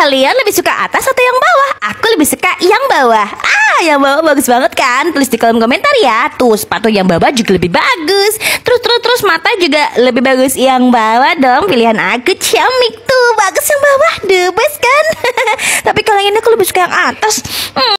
kalian lebih suka atas atau yang bawah? Aku lebih suka yang bawah. Ah, yang bawah bagus banget kan? Tulis di kolom komentar ya. Tuh, sepatu yang bawah juga lebih bagus. Terus terus terus mata juga lebih bagus yang bawah dong. Pilihan aku ciamik tuh. Bagus yang bawah, the best kan? Tapi kalau yang ini aku lebih suka yang atas. Hmm.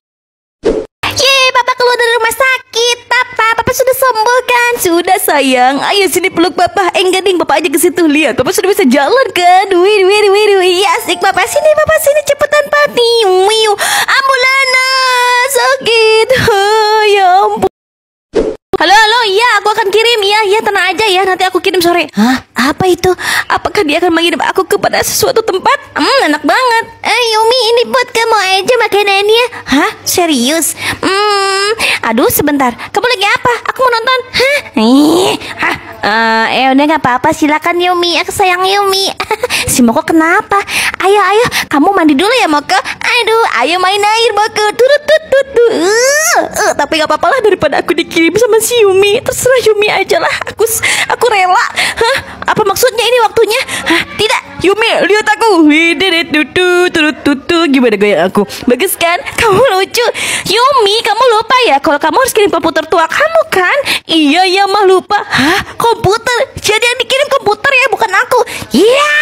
Yeay, papa keluar dari rumah sakit. Papa, papa sudah sembuh kan? Sudah sayang. Ayo sini peluk papa. Eh enggak ding, papa aja ke situ. Lihat, papa sudah bisa jalan kan. Wih, wih, wih, wih. Iya, asik papa sini, papa sini cepetan papi. miu ambulana sakit. Oh, gitu. ya ampun. Halo, halo, iya, aku akan kirim. Iya, iya, tenang aja ya, nanti aku kirim sore. Hah? Apa itu? Apakah dia akan mengirim aku kepada sesuatu tempat? Hmm, enak banget. Eh, Yumi, ini buat kamu aja makanannya. Hah? Serius? Hmm, aduh sebentar. Kamu lagi apa? Aku mau Uh, eh udah nggak apa-apa silakan Yumi aku sayang Yumi si Moko kenapa ayo ayo kamu mandi dulu ya Moko aduh ayo main air Moko turut tut tut uh, eh, uh, eh, tapi nggak apa-apa lah daripada aku dikirim sama si Yumi terserah Yumi aja lah aku aku rela hah apa maksudnya ini waktunya hah tidak Yumi lihat aku hidet tutu turut tutu gimana gaya aku bagus kan kamu lucu Yumi kamu lupa ya kalau kamu harus kirim komputer tua kamu kan iya ya lupa Hah komputer Jadi yang dikirim komputer ya bukan aku Iya yeah!